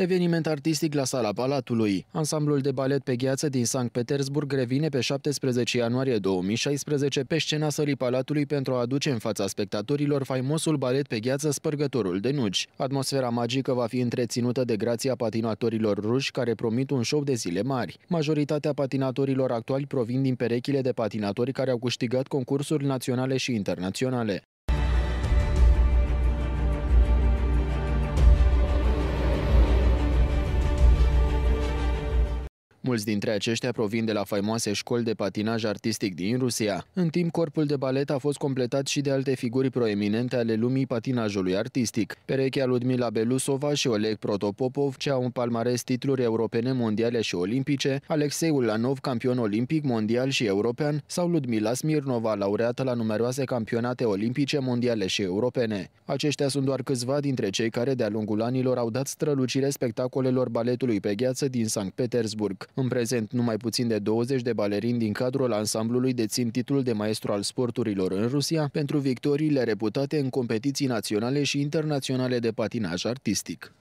Eveniment artistic la sala Palatului. Ansamblul de balet pe gheață din Sankt Petersburg revine pe 17 ianuarie 2016 pe scena sălii Palatului pentru a aduce în fața spectatorilor faimosul balet pe gheață Spărgătorul de Nuci. Atmosfera magică va fi întreținută de grația patinatorilor ruși care promit un show de zile mari. Majoritatea patinatorilor actuali provin din perechile de patinatori care au câștigat concursuri naționale și internaționale. Mulți dintre aceștia provin de la faimoase școli de patinaj artistic din Rusia. În timp, corpul de balet a fost completat și de alte figuri proeminente ale lumii patinajului artistic. Perechea Ludmila Belusova și Oleg Protopopov, ce au în palmares titluri europene, mondiale și olimpice, Alexei Ulanov, campion olimpic, mondial și european, sau Ludmila Smirnova, laureată la numeroase campionate olimpice, mondiale și europene. Aceștia sunt doar câțiva dintre cei care de-a lungul anilor au dat strălucire spectacolelor baletului pe gheață din Sankt Petersburg. În prezent, numai puțin de 20 de balerini din cadrul ansamblului dețin titlul de maestru al sporturilor în Rusia pentru victoriile reputate în competiții naționale și internaționale de patinaj artistic.